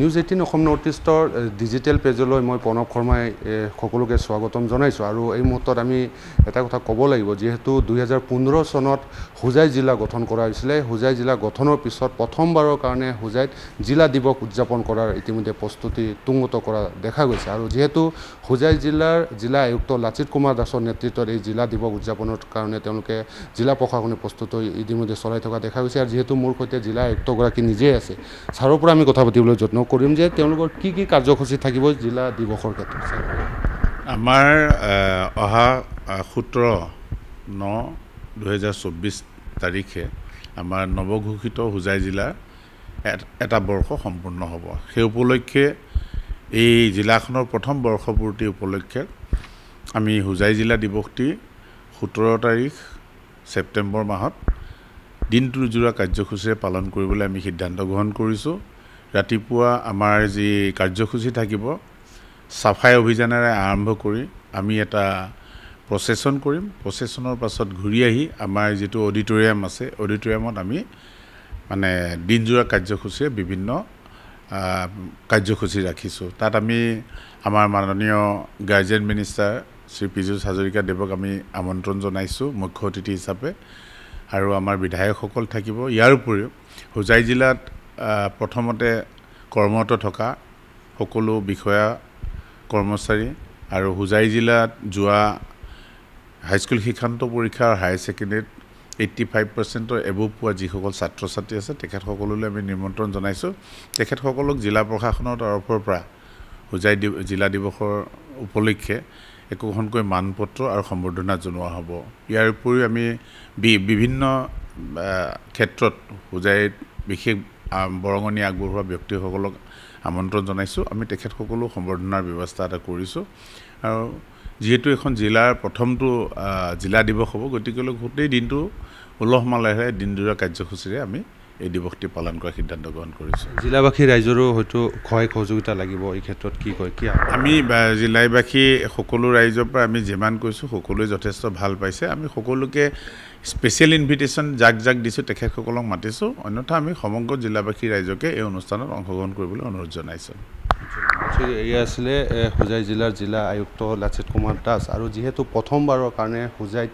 news eighteen Assam north ইষ্টৰ digital পেজলৈ মই প্ৰণৱ শৰ্মাই সকলোকে স্বাগতম জনাইছোঁ আৰু এই মুহূৰ্তত আমি এটা কথা ক'ব লাগিব যিহেতু দুহেজাৰ পোন্ধৰ চনত হোজাই জিলা গঠন কৰা হৈছিলে হোজাই জিলা গঠনৰ পিছত প্ৰথমবাৰৰ কাৰণে হোজাইত জিলা দিৱস উদযাপন কৰাৰ ইতিমধ্যে প্ৰস্তুতি তুংগত কৰা দেখা গৈছে আৰু যিহেতু হোজাই জিলাৰ জিলা আয়ুক্ত লাচিত কুমাৰ দাসৰ নেতৃত্বত এই জিলা দিৱস উদযাপনৰ কাৰণে তেওঁলোকে জিলা প্ৰশাসনে প্ৰস্তুত হৈ ইতিমধ্যে চলাই থকা দেখা গৈছে আৰু যিহেতু মোৰ সৈতে জিলা আয়ুক্তগৰাকী নিজেই আছে ছাৰৰ পৰা আমি কথা পাতিবলৈ যত্ন কৰিম যে তেওঁলোকৰ কি কি কাৰ্যসূচী থাকিব জিলা দিৱসৰ ক্ষেত্ৰত আমাৰ অহা সোতৰ ন দুহেজাৰ চৌব্বিছ তাৰিখে আমাৰ নৱঘোষিত হোজাই জিলাৰ এটা বৰ্ষ সম্পূৰ্ণ হ'ব সেই উপলক্ষে এই জিলাখনৰ প্ৰথম বৰ্ষপূৰ্তি উপলক্ষে আমি হোজাই জিলা দিৱসটি সোতৰ তাৰিখ ছেপ্টেম্বৰ মাহত দিনটো যোৰা কাৰ্যসূচীৰে পালন কৰিবলৈ আমি সিদ্ধান্ত গ্ৰহণ কৰিছোঁ ৰাতিপুৱা আমাৰ যি কাৰ্যসূচী থাকিব চাফাই অভিযানেৰে আৰম্ভ কৰি আমি এটা প্ৰচেছন কৰিম প্ৰচেছনৰ পাছত ঘূৰি আহি আমাৰ যিটো অডিটৰিয়াম আছে অডিটৰিয়ামত আমি মানে দিনযোৰা কাৰ্যসূচীৰে বিভিন্ন কাৰ্যসূচী ৰাখিছোঁ তাত আমি আমাৰ মাননীয় গাৰ্জেন মিনিষ্টাৰ শ্ৰী পীযুষ হাজৰিকা আমি আমন্ত্ৰণ জনাইছোঁ মুখ্য অতিথি হিচাপে আৰু আমাৰ বিধায়কসকল থাকিব ইয়াৰ উপৰিও হোজাই জিলাত প্ৰথমতে কৰ্মৰত থকা সকলো বিষয়া কৰ্মচাৰী আৰু হোজাই জিলাত যোৱা হাইস্কুল শিক্ষান্ত পৰীক্ষা আৰু হায়াৰ ছেকেণ্ডেৰীত এইট্টি ফাইভ পাৰ্চেণ্টৰ এবভ পোৱা যিসকল ছাত্ৰ ছাত্ৰী আছে তেখেতসকললৈ আমি নিমন্ত্ৰণ জনাইছোঁ তেখেতসকলক জিলা প্ৰশাসনৰ তৰফৰ পৰা হোজাই দিৱ জিলা দিৱসৰ উপলক্ষে একোখনকৈ মানপত্ৰ আৰু সম্বৰ্ধনা জনোৱা হ'ব ইয়াৰ উপৰিও আমি বিভিন্ন ক্ষেত্ৰত হোজাইত বিশেষ বৰঙণি আগবঢ়োৱা ব্যক্তিসকলক আমন্ত্ৰণ জনাইছোঁ আমি তেখেতসকলো সম্বৰ্ধনাৰ ব্যৱস্থা এটা কৰিছোঁ আৰু যিহেতু এখন জিলাৰ প্ৰথমটো জিলা দিৱস হ'ব গতিকেলৈ গোটেই দিনটো উলহ মালেহেৰে দিনযোৰা কাৰ্যসূচীৰে আমি এই দিৱসটি পালন কৰাৰ সিদ্ধান্ত গ্ৰহণ কৰিছোঁ জিলাবাসী ৰাইজৰো হয়তো সহায় সহযোগিতা লাগিব এই ক্ষেত্ৰত কি কয় কি আমি জিলাবাসী সকলো ৰাইজৰ পৰা আমি যিমান কৈছোঁ সকলোৱে যথেষ্ট ভাল পাইছে আমি সকলোকে স্পেচিয়েল ইনভিটেশ্যন যাক যাক দিছোঁ তেখেতসকলক মাতিছোঁ অন্যথা আমি সমগ্ৰ জিলাবাসী ৰাইজকে এই অনুষ্ঠানত অংশগ্ৰহণ কৰিবলৈ অনুৰোধ জনাইছোঁ পশ্চিম এই আছিলে হোজাই জিলাৰ জিলা আয়ুক্ত লাচিত কুমাৰ দাস আৰু যিহেতু প্ৰথমবাৰৰ কাৰণে হোজাইত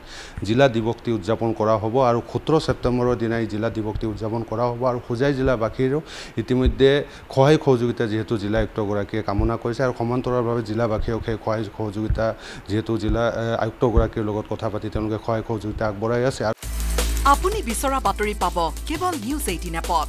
জিলা দিৱসটি উদযাপন কৰা হ'ব আৰু সোতৰ ছেপ্টেম্বৰৰ দিনাই জিলা দিৱসটি উদযাপন কৰা হ'ব আৰু হোজাই জিলাবাসীৰো ইতিমধ্যে সহায় সহযোগিতা যিহেতু জিলা আয়ুক্তগৰাকীয়ে কামনা কৰিছে আৰু সমান্তৰালভাৱে জিলাবাসীয়েও সেই সহায় সহযোগিতা যিহেতু জিলা আয়ুক্তগৰাকীৰ লগত কথা পাতি তেওঁলোকে সহায় সহযোগিতা আগবঢ়াই আছে আৰু আপুনি বিচৰা বাতৰি পাব কেৱল নিউজ এইটিন এপত